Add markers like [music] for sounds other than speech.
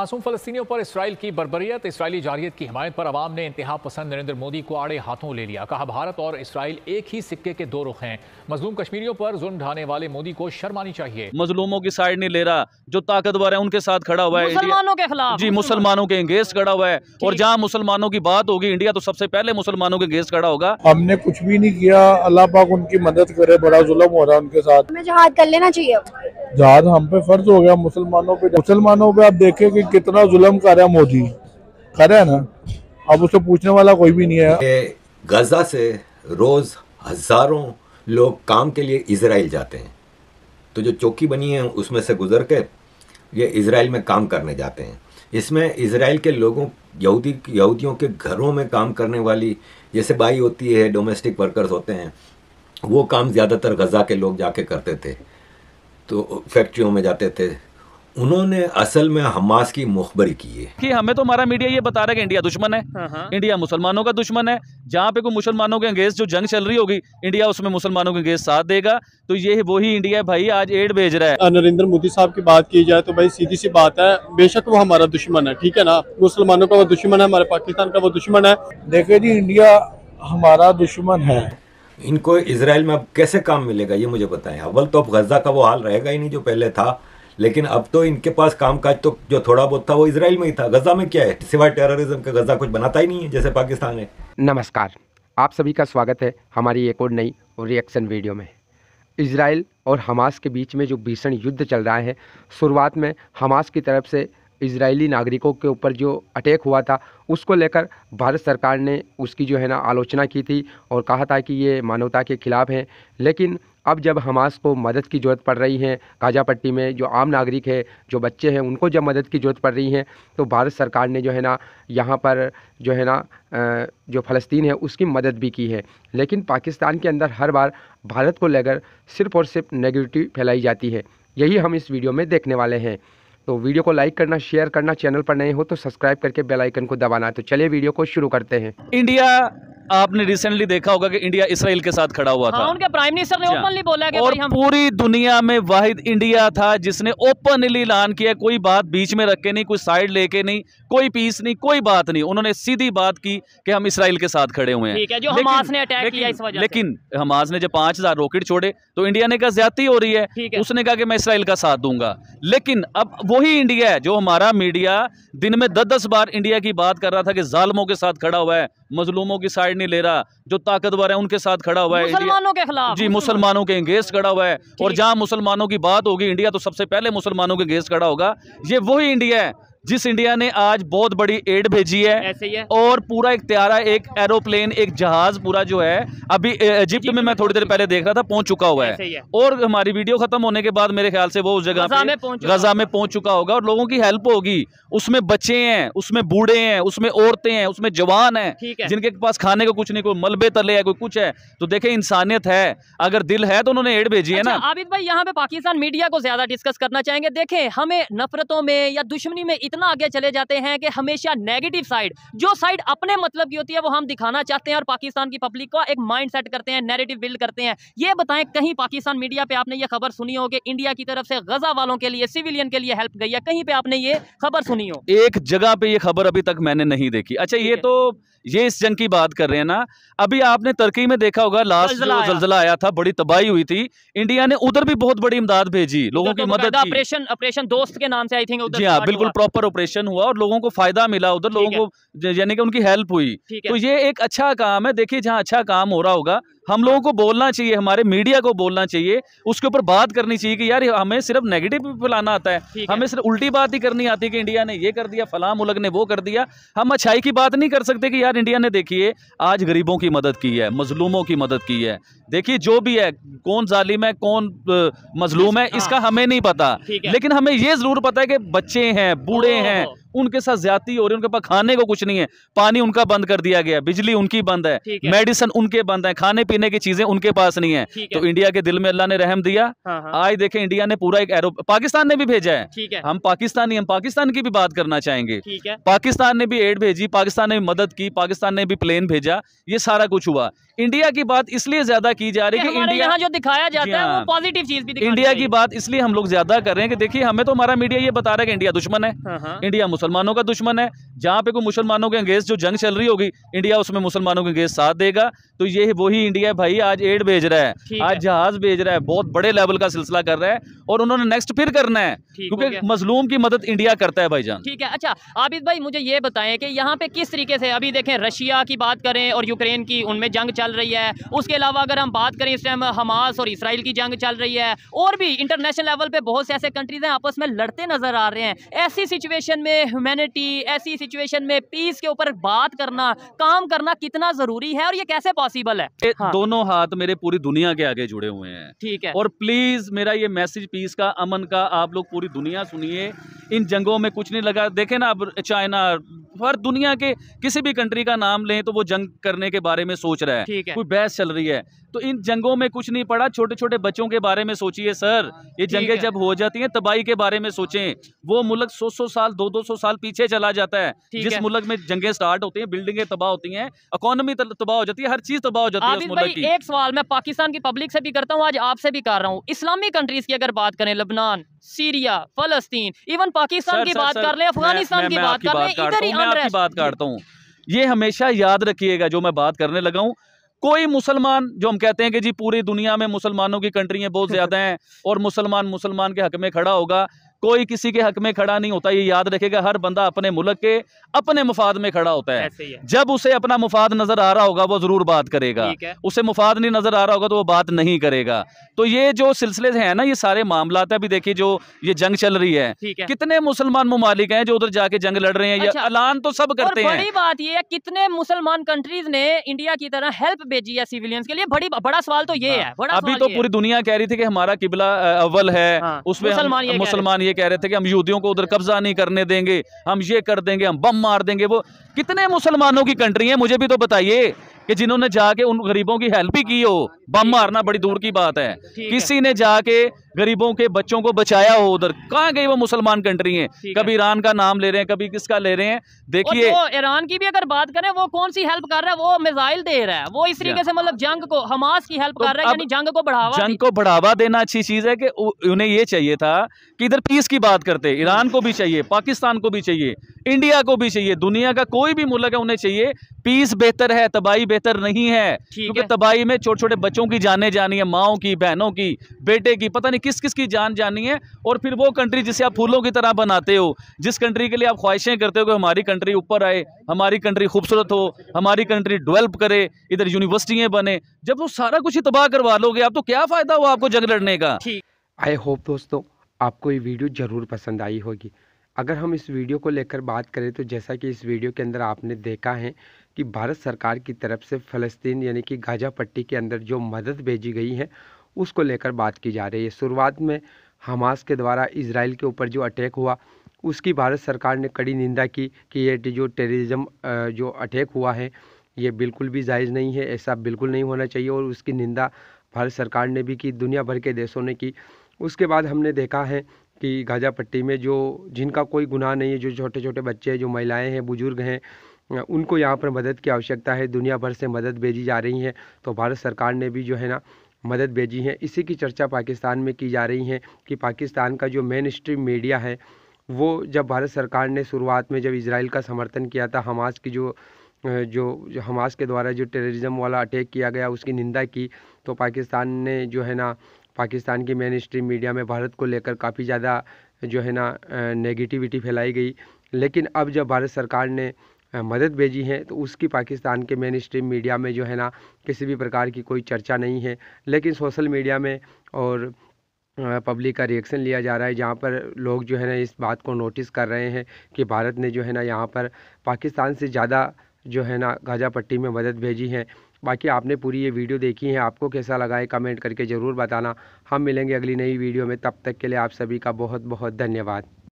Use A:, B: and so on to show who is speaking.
A: मासूम फलस्तियों पर इसराइल की बरबरीत इसराइली जारियत की हमायत पर आवाम ने इंतहा पसंद नरेंद्र मोदी को आड़े हाथों ले लिया कहा भारत और इसराइल एक ही सिक्के के दो रुख हैं मजलूम कश्मीरियों पर जुर्म ढाने वाले मोदी को शर्मानी चाहिए मजलूमों की साइड नहीं ले रहा जो ताकतवर है उनके साथ खड़ा हुआ है मुसलमानों के खिलाफ जी मुसलमानों के अंगेस्ट खड़ा हुआ है और जहाँ मुसलमानों की बात होगी इंडिया तो सबसे पहले मुसलमानों के अंगेस्ट खड़ा होगा हमने कुछ भी नहीं किया अल्लाह पाक उनकी मदद करे बड़ा जुलम हो रहा है उनके साथ
B: हाथ कर लेना चाहिए
A: जहाज हम पे फर्ज हो गया मुसलमानों पे मुसलमानों पे आप देखें कि कितना जुलम कर रहा है मोदी कर रहा है ना अब उसे पूछने वाला कोई भी नहीं है
C: गजा से रोज हजारों लोग काम के लिए इसराइल जाते हैं तो जो चौकी बनी है उसमें से गुजर के ये इसराइल में काम करने जाते हैं इसमें इसराइल के लोगों यहूदी यहूदियों के घरों में काम करने वाली जैसे बाई होती है डोमेस्टिक वर्कर्स होते हैं वो काम ज़्यादातर गज़ा के लोग जाके करते थे तो फैक्ट्रियों में जाते थे उन्होंने असल में हमास की मुखबरी की है
A: कि हमें तो हमारा मीडिया ये बता रहा है कि इंडिया दुश्मन है हाँ, हाँ। इंडिया मुसलमानों का दुश्मन है जहाँ पे कोई मुसलमानों के अंगेज जो जंग चल रही होगी इंडिया उसमें मुसलमानों के अंगेज साथ देगा तो ये वही इंडिया है भाई आज एड भेज रहा है नरेंद्र मोदी साहब की बात की जाए तो भाई सीधी सी बात है बेशक वो
C: हमारा दुश्मन है ठीक है ना मुसलमानों का वो दुश्मन है हमारे पाकिस्तान का वो दुश्मन है देखे जी इंडिया हमारा दुश्मन है इनको इसराइल में अब कैसे काम मिलेगा ये मुझे बताएं अव्वल तो अब गजा का वो हाल रहेगा ही नहीं जो पहले था लेकिन अब तो इनके पास काम काज तो जो थोड़ा बहुत था वो इसराइल में ही था गजा में क्या है सिवाय टेररिज्म का गजा कुछ बनाता ही नहीं है जैसे पाकिस्तान है नमस्कार आप सभी का स्वागत है हमारी एक और नई रिएक्शन वीडियो में इसराइल और हमास के बीच में जो भीषण युद्ध चल रहा है शुरुआत में हमास की तरफ से इजरायली नागरिकों के ऊपर जो अटैक हुआ था उसको लेकर भारत सरकार ने उसकी जो है ना आलोचना की थी और कहा था कि ये मानवता के खिलाफ है लेकिन अब जब हमास को मदद की ज़रूरत पड़ रही है गाजा पट्टी में जो आम नागरिक है जो बच्चे हैं उनको जब मदद की ज़रूरत पड़ रही है तो भारत सरकार ने जो है ना यहाँ पर जो है ना जो फ़लस्तीन है उसकी मदद भी की है लेकिन पाकिस्तान के अंदर हर बार भारत को लेकर सिर्फ़ और सिर्फ नेगेटिव फैलाई जाती है यही हम इस वीडियो में देखने वाले हैं तो वीडियो को लाइक करना शेयर करना चैनल पर नए हो तो सब्सक्राइब करके बेल आइकन को दबाना तो चलिए वीडियो को शुरू करते हैं
A: इंडिया आपने रिसेंटली देखा होगा कि इंडिया इसराइल के साथ खड़ा हुआ हाँ, था हाँ, उनके
B: प्राइम मिनिस्टर ने ओपनली अच्छा। बोला कि और हम... पूरी
A: दुनिया में वाहिद इंडिया था जिसने ओपनली ऐलान किया कोई बात बीच में रख के नहीं कोई साइड लेके नहीं कोई पीस नहीं कोई बात नहीं उन्होंने सीधी बात की कि हम इसराइल के साथ खड़े हुए हैं लेकिन हमास ने जब पांच हजार रॉकेट छोड़े तो इंडिया ने कहा ज्यादा हो रही है उसने कहा कि मैं इसराइल का साथ दूंगा लेकिन अब वही इंडिया है जो हमारा मीडिया दिन में दस दस बार इंडिया की बात कर रहा था कि जालमो के साथ खड़ा हुआ है मजलूमों की साइड नहीं ले रहा जो ताकतवर है उनके साथ खड़ा हुआ है मुसलमानों
B: के खिलाफ जी मुसलमानों
A: के अंगेस्ट खड़ा हुआ है और जहाँ मुसलमानों की बात होगी इंडिया तो सबसे पहले मुसलमानों के अंगेस्ट खड़ा होगा ये वही इंडिया है जिस इंडिया ने आज बहुत बड़ी एड भेजी है ऐसे ही है और पूरा एक त्यारा एक एरोप्लेन एक जहाज पूरा जो है अभी इजिप्ट में मैं थोड़ी देर पहले देख रहा था पहुंच चुका हुआ है, है। और हमारी वीडियो खत्म होने के बाद मेरे ख्याल से वो उस जगह गजा में पहुंच गजा में पहुंच चुका होगा और लोगों की हेल्प होगी उसमें बच्चे हैं उसमें बूढ़े हैं उसमें औरतें हैं उसमें जवान है जिनके पास खाने का कुछ नहीं कोई मलबे तले है कोई कुछ है तो देखे इंसानियत है अगर दिल है तो उन्होंने एड भेजी है ना अच्छा,
B: आबिद भाई यहाँ पे पाकिस्तान मीडिया को ज्यादा डिस्कस करना चाहेंगे देखे हमें नफरतों में या दुश्मनी में इतना आगे चले जाते हैं कि हमेशा नेगेटिव साइड जो साइड अपने मतलब की होती है वो हम दिखाना चाहते हैं और पाकिस्तान की पब्लिक को एक माइंड सेट करते हैं नेगेटिव बिल्ड करते हैं ये बताएं कहीं पाकिस्तान मीडिया पर आपने ये खबर सुनी हो कि इंडिया की तरफ से गजा वालों के लिए सिविलियन के लिए हेल्प गई है कहीं पर आपने ये खबर सुनी हो
A: एक जगह पर यह खबर अभी तक मैंने नहीं देखी अच्छा ये तो ये इस जंग की बात कर रहे हैं ना अभी आपने तुर्की में देखा होगा लास्ट जो जलजला आया था बड़ी तबाही हुई थी इंडिया ने उधर भी बहुत बड़ी इमदाद भेजी लोगों की तो मदद
B: ऑपरेशन ऑपरेशन दोस्त के नाम से आई थिंक जी हाँ बिल्कुल
A: प्रॉपर प्रॉपर ऑपरेशन हुआ और लोगों को फायदा मिला उधर लोगों को यानी कि उनकी हेल्प हुई तो ये एक अच्छा काम है देखिए जहाँ अच्छा काम हो रहा होगा हम लोगों को बोलना चाहिए हमारे मीडिया को बोलना चाहिए उसके ऊपर बात करनी चाहिए कि यार हमें सिर्फ नेगेटिव फैलाना आता है हमें सिर्फ उल्टी बात ही करनी आती है कि इंडिया ने ये कर दिया फलाम मुलक ने वो कर दिया हम अच्छाई की बात नहीं कर सकते कि यार इंडिया ने देखिए आज गरीबों की मदद की है मजलूमों की मदद की है देखिए जो भी है कौन जालिम है कौन मजलूम है इसका हाँ। हमें नहीं पता लेकिन हमें ये जरूर पता है कि बच्चे हैं बूढ़े हैं उनके साथ ज्यादा हो रही है उनके पास खाने को कुछ नहीं है पानी उनका बंद कर दिया गया बिजली उनकी बंद है, है। मेडिसिन उनके बंद है खाने पीने की चीजें उनके पास नहीं है तो इंडिया के दिल में अल्लाह ने रहम दिया हाँ, हाँ। आज देखे इंडिया ने पूरा एक एरोप पाकिस्तान ने भी भेजा है हम पाकिस्तानी हम पाकिस्तान की भी बात करना चाहेंगे पाकिस्तान ने भी एड भेजी पाकिस्तान ने भी मदद की पाकिस्तान ने भी प्लेन भेजा ये सारा कुछ हुआ इंडिया की बात इसलिए ज्यादा की जा रही है कि इंडिया जो
B: दिखाया जाता है वो पॉजिटिव हाँ। चीज भी इंडिया की
A: बात इसलिए हम लोग ज्यादा कर रहे हैं कि देखिए हमें तो हमारा मीडिया ये बता रहा है कि इंडिया दुश्मन है इंडिया मुसलमानों का दुश्मन है जहाँ पे कोई मुसलमानों के अंगेज जो जंग चल रही होगी इंडिया उसमें मुसलमानों के अंगेज साथ देगा तो ये वही इंडिया है भाई आज एड भेज रहा है आज जहाज भेज रहा है बहुत बड़े लेवल का सिलसिला कर रहा है और उन्होंने नेक्स्ट फिर करना है क्योंकि मजलूम की मदद इंडिया करता है भाईजान
B: ठीक है अच्छा आबिद भाई मुझे ये बताएं कि यहाँ पे किस तरीके से अभी देखें रशिया की बात करें और यूक्रेन की उनमें जंग चल रही है उसके अलावा अगर हम बात करें इस टाइम हमास और इसराइल की जंग चल रही है और भी इंटरनेशनल लेवल पे बहुत से ऐसे कंट्रीज हैं आपस में लड़ते नजर आ रहे हैं ऐसी सिचुएशन में ह्यूमैनिटी ऐसी सिचुएशन में पीस के ऊपर बात करना काम करना कितना जरूरी है और ये कैसे पॉसिबल है हाँ। दोनों
A: हाथ मेरे पूरी दुनिया के आगे जुड़े हुए हैं ठीक है और प्लीज मेरा ये मैसेज पीस का अमन का आप लोग पूरी दुनिया सुनिए इन जंगों में कुछ नहीं लगा देखे ना अब चाइना हर दुनिया के किसी भी कंट्री का नाम लें तो वो जंग करने के बारे में सोच रहा है, है। कोई बहस चल रही है तो इन जंगों में कुछ नहीं पड़ा छोटे छोटे बच्चों के बारे में सोचिए सर ये जंगें जब हो जाती हैं तबाही के बारे में सोचें वो मुल्क सौ सौ साल दो दो सौ साल पीछे चला जाता है जिस मुल्क में जंगें स्टार्ट होती हैं बिल्डिंगें तबाह होती हैं इकोनॉमी तबाह हो जाती है हर चीज तबाह हो जाती है की। एक
B: सवाल मैं पाकिस्तान की पब्लिक से भी करता हूँ आज आपसे भी कर रहा हूँ इस्लामी कंट्रीज की अगर बात करें लबनान सीरिया फलस्तीन इवन पाकिस्तान की बात कर ले अफगानिस्तान की बात
A: बात करता हूँ ये हमेशा याद रखिएगा जो मैं बात करने लगा हूँ कोई मुसलमान जो हम कहते हैं कि जी पूरी दुनिया में मुसलमानों की कंट्री बहुत [laughs] ज़्यादा हैं और मुसलमान मुसलमान के हक में खड़ा होगा कोई किसी के हक में खड़ा नहीं होता ये याद रखेगा हर बंदा अपने मुल्क के अपने मुफाद में खड़ा होता है, है। जब उसे अपना मुफाद नजर आ रहा होगा वो जरूर बात करेगा उसे मुफाद नहीं नजर आ रहा होगा तो वो बात नहीं करेगा तो ये जो सिलसिले हैं ना ये सारे मामला अभी देखिए जो ये जंग चल रही है कितने मुसलमान ममालिक हैं जो उधर जाके जंग लड़ रहे हैं या अच्छा। ऐलान तो सब करते हैं बड़ी
B: बात ये है कितने मुसलमान कंट्रीज ने इंडिया की तरह हेल्प भेजी है सिविलियंस के लिए बड़ी बड़ा सवाल तो ये हाँ। है अभी तो पूरी
A: दुनिया कह रही थी कि हमारा किबला अव्वल है हाँ। उसमें मुसलमान ये ये कह रहे थे कि हम यहूदियों को उधर कब्जा नहीं करने देंगे हम ये कर देंगे हम बम मार देंगे वो कितने मुसलमानों की कंट्री है मुझे भी तो बताइए कि जिन्होंने जाके उन गरीबों की हेल्प ही की हो बम मारना बड़ी दूर की बात है किसी ने जाके गरीबों के बच्चों को बचाया हो उधर कहाँ गई वो मुसलमान कंट्री है कभी ईरान का नाम ले रहे हैं कभी किसका ले रहे हैं देखिए
B: ईरान की भी अगर बात करें वो कौन सी हेल्प कर रहा है वो मिसाइल दे रहा है वो इस तरीके से मतलब जंग को हमास की हेल्प तो कर रहा है यानी जंग को बढ़ावा जंग
A: को बढ़ावा देना अच्छी चीज है कि उन्हें ये चाहिए था कि इधर पीस की बात करते ईरान को भी चाहिए पाकिस्तान को भी चाहिए इंडिया को भी चाहिए दुनिया का कोई भी मुल्क है उन्हें चाहिए पीस बेहतर है तबाही बेहतर नहीं है क्योंकि तबाही में छोटे छोटे बच्चों की जाने जानी है माओ की बहनों की बेटे की पता नहीं किस किस की जान जानी है और फिर वो कंट्री जिसे आप फूलों की तरह बनाते हो जिस कंट्री के लिए आप ख्वाहिशें करते हो कि हमारी कंट्री ऊपर आए हमारी कंट्री खूबसूरत हो हमारी कंट्री डेवलप करे इधर यूनिवर्सिटियाँ बने जब वो सारा कुछ ही तबाह करवा लोगे आप तो क्या फ़ायदा हुआ आपको जंग लड़ने का
C: आई होप दोस्तों आपको ये वीडियो ज़रूर पसंद आई होगी अगर हम इस वीडियो को लेकर बात करें तो जैसा कि इस वीडियो के अंदर आपने देखा है कि भारत सरकार की तरफ से फ़लस्तीन यानी कि गाजा पट्टी के अंदर जो मदद भेजी गई है उसको लेकर बात की जा रही है शुरुआत में हमास के द्वारा इसराइल के ऊपर जो अटैक हुआ उसकी भारत सरकार ने कड़ी निंदा की कि ये जो टेररिज्म जो अटैक हुआ है ये बिल्कुल भी जायज़ नहीं है ऐसा बिल्कुल नहीं होना चाहिए और उसकी निंदा भारत सरकार ने भी की दुनिया भर के देशों ने की उसके बाद हमने देखा है कि गाजा पट्टी में जो जिनका कोई गुनाह नहीं है जो छोटे छोटे बच्चे हैं जो महिलाएं हैं बुज़ुर्ग हैं उनको यहाँ पर मदद की आवश्यकता है दुनिया भर से मदद भेजी जा रही है तो भारत सरकार ने भी जो है ना मदद भेजी है इसी की चर्चा पाकिस्तान में की जा रही है कि पाकिस्तान का जो मेन स्ट्रीम मीडिया है वो जब भारत सरकार ने शुरुआत में जब इसराइल का समर्थन किया था हमास की जो जो, जो हमास के द्वारा जो टेररिज्म वाला अटैक किया गया उसकी निंदा की तो पाकिस्तान ने जो है ना पाकिस्तान की मेन स्ट्रीम मीडिया में भारत को लेकर काफ़ी ज़्यादा जो है ना नेगेटिविटी फैलाई गई लेकिन अब जब भारत सरकार ने मदद भेजी है तो उसकी पाकिस्तान के मेन स्ट्रीम मीडिया में जो है ना किसी भी प्रकार की कोई चर्चा नहीं है लेकिन सोशल मीडिया में और पब्लिक का रिएक्शन लिया जा रहा है जहाँ पर लोग जो है ना इस बात को नोटिस कर रहे हैं कि भारत ने जो है ना यहाँ पर पाकिस्तान से ज़्यादा जो है ना गाजा पट्टी में मदद भेजी है बाकी आपने पूरी ये वीडियो देखी है आपको कैसा लगा है कमेंट करके ज़रूर बताना हम मिलेंगे अगली नई वीडियो में तब तक के लिए आप सभी का बहुत बहुत धन्यवाद